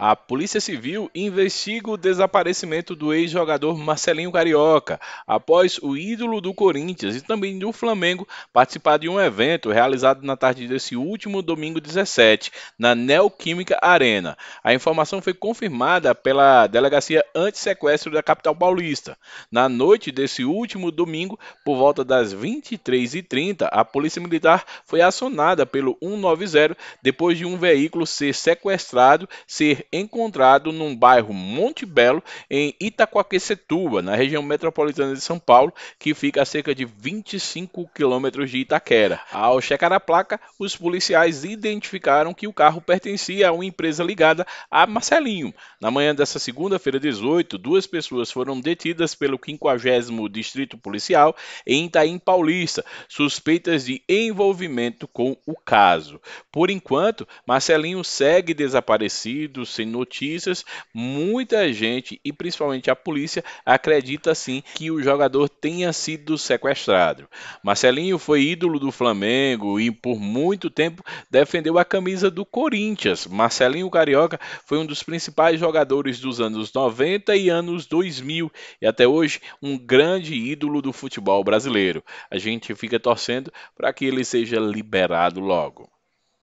A Polícia Civil investiga o desaparecimento do ex-jogador Marcelinho Carioca, após o ídolo do Corinthians e também do Flamengo participar de um evento realizado na tarde desse último domingo 17, na Neoquímica Arena. A informação foi confirmada pela Delegacia Antissequestro da capital paulista. Na noite desse último domingo, por volta das 23h30, a Polícia Militar foi acionada pelo 190 depois de um veículo ser sequestrado, ser encontrado num bairro Monte Belo, em Itaquaquecetuba, na região metropolitana de São Paulo, que fica a cerca de 25 quilômetros de Itaquera. Ao checar a placa, os policiais identificaram que o carro pertencia a uma empresa ligada a Marcelinho. Na manhã dessa segunda-feira, 18, duas pessoas foram detidas pelo 50 Distrito Policial em Itaim Paulista, suspeitas de envolvimento com o caso. Por enquanto, Marcelinho segue desaparecido, em notícias, muita gente e principalmente a polícia acredita sim que o jogador tenha sido sequestrado. Marcelinho foi ídolo do Flamengo e por muito tempo defendeu a camisa do Corinthians. Marcelinho Carioca foi um dos principais jogadores dos anos 90 e anos 2000 e até hoje um grande ídolo do futebol brasileiro. A gente fica torcendo para que ele seja liberado logo.